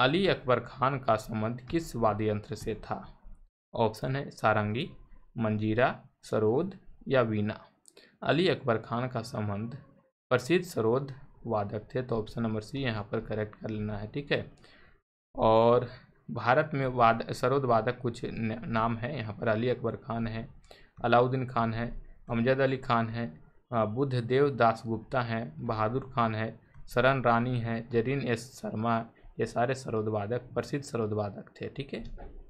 अली अकबर खान का संबंध किस वाद्य यंत्र से था ऑप्शन है सारंगी मंजीरा सरोद या वीणा अली अकबर खान का संबंध प्रसिद्ध सरोद वादक थे तो ऑप्शन नंबर सी यहाँ पर करेक्ट कर लेना है ठीक है और भारत में वाद सरोद वादक कुछ नाम है यहाँ पर अली अकबर खान है अलाउद्दीन खान है अमजद अली खान है देव दास गुप्ता हैं बहादुर खान है सरन रानी है जरीन एस शर्मा ये सारे सरोदवादक प्रसिद्ध सरोदवादक थे ठीक है